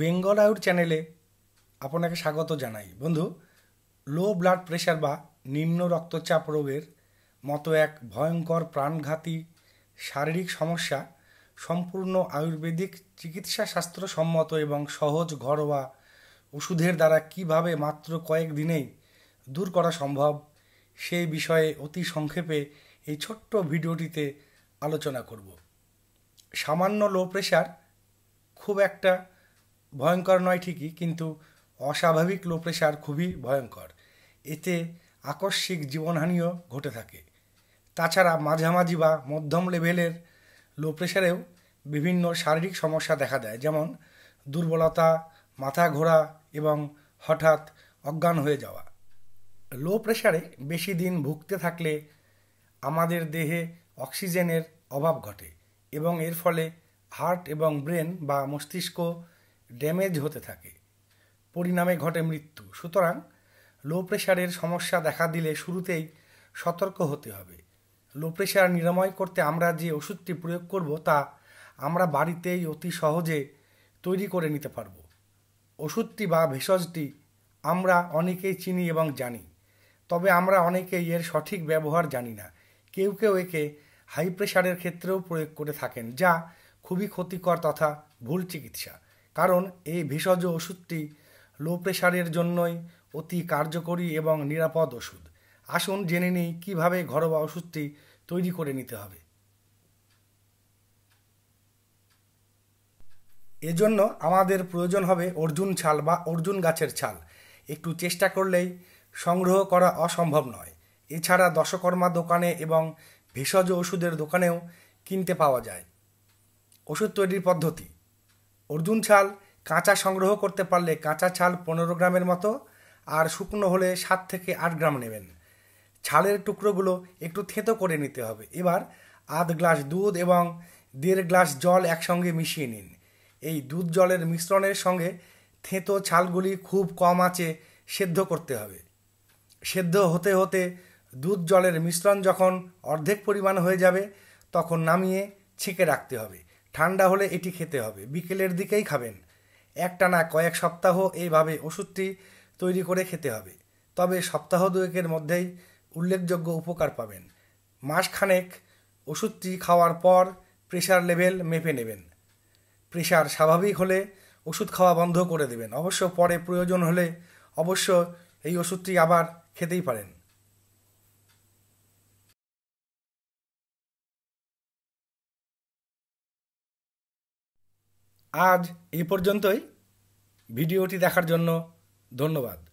Bengal out চ্যানেলে আপনাকে স্বাগত জানাই বন্ধু লো ব্লাড প্রেশার বা নিম্ন রক্তচাপ রোগের মতো এক ভয়ঙ্কর প্রাণঘাতী শারীরিক সমস্যা সম্পূর্ণ আয়ুর্বেদিক চিকিৎসা শাস্ত্রসম্মত এবং সহজ ঘরোয়া ওষুধের দ্বারা কিভাবে মাত্র কয়েক দিনেই দূর করা সম্ভব সেই বিষয়ে অতি সংক্ষেপে এই ছোট্ট ভিডিওটিতে আলোচনা করব সামান্য লো প্রেশার খুব একটা ভয়ঙ্কর নয় ঠিকই কিন্তু অস্বাভাবিক লো প্রেশার খুবই ভয়ঙ্কর এতে আকস্মিক জীবনহানিও ঘটে থাকে তাছাড়া মাঝামাঝি বা মধ্যম লেভেলের লো প্রেশারেও বিভিন্ন শারীরিক সমস্যা দেখা দেয় যেমন দুর্বলতা মাথা ঘোরা এবং হঠাৎ অজ্ঞান হয়ে যাওয়া লো প্রেশারে বেশি দিন ভুগতে থাকলে আমাদের দেহে অক্সিজেনের অভাব ঘটে এবং এর ফলে হার্ট এবং ব্রেন বা মস্তিষ্ক ড্যামেজ হতে থাকে পরিণামে ঘটে মৃত্যু সুতরাং লো প্রেশারের সমস্যা দেখা দিলে শুরুতেই সতর্ক হতে হবে লো প্রেশার নিরাময় করতে আমরা যে ওষুধটি প্রয়োগ করব তা আমরা বাড়িতেই অতি সহজে তৈরি করে নিতে পারব ওষুধটি বা ভেষজটি আমরা অনেকেই চিনি এবং জানি তবে আমরা অনেকেই এর সঠিক ব্যবহার জানি না কেউ কেউ একে হাই প্রেশারের ক্ষেত্রেও প্রয়োগ করে থাকেন যা খুবই ক্ষতিকর তথা ভুল চিকিৎসা কারণ এই ভেষজ ওষুধটি লো প্রেশারের জন্যই অতি কার্যকরী এবং নিরাপদ ওষুধ আসুন জেনে নিই কীভাবে ঘরোয়া ওষুধটি তৈরি করে নিতে হবে এজন্য আমাদের প্রয়োজন হবে অর্জুন ছাল বা অর্জুন গাছের ছাল একটু চেষ্টা করলেই সংগ্রহ করা অসম্ভব নয় এছাড়া দশকর্মা দোকানে এবং ভেষজ ওষুধের দোকানেও কিনতে পাওয়া যায় ওষুধ তৈরির পদ্ধতি অর্জুন ছাল কাঁচা সংগ্রহ করতে পারলে কাঁচা ছাল পনেরো গ্রামের মতো আর শুকনো হলে সাত থেকে আট গ্রাম নেবেন ছালের টুকরোগুলো একটু থেঁতো করে নিতে হবে এবার আধ গ্লাস দুধ এবং দেড় গ্লাস জল একসঙ্গে মিশিয়ে নিন এই দুধ জলের মিশ্রণের সঙ্গে থেঁতো ছালগুলি খুব কম আঁচে সেদ্ধ করতে হবে সেদ্ধ হতে হতে দুধ জলের মিশ্রণ যখন অর্ধেক পরিমাণ হয়ে যাবে তখন নামিয়ে ছেঁকে রাখতে হবে ঠান্ডা হলে এটি খেতে হবে বিকেলের দিকেই খাবেন একটানা কয়েক সপ্তাহ এইভাবে ওষুধটি তৈরি করে খেতে হবে তবে সপ্তাহ দুয়েকের মধ্যেই উল্লেখযোগ্য উপকার পাবেন মাসখানেক ওষুধটি খাওয়ার পর প্রেশার লেভেল মেপে নেবেন প্রেশার স্বাভাবিক হলে ওষুধ খাওয়া বন্ধ করে দেবেন অবশ্য পরে প্রয়োজন হলে অবশ্য এই ওষুধটি আবার খেতেই পারেন আজ এ পর্যন্তই ভিডিওটি দেখার জন্য ধন্যবাদ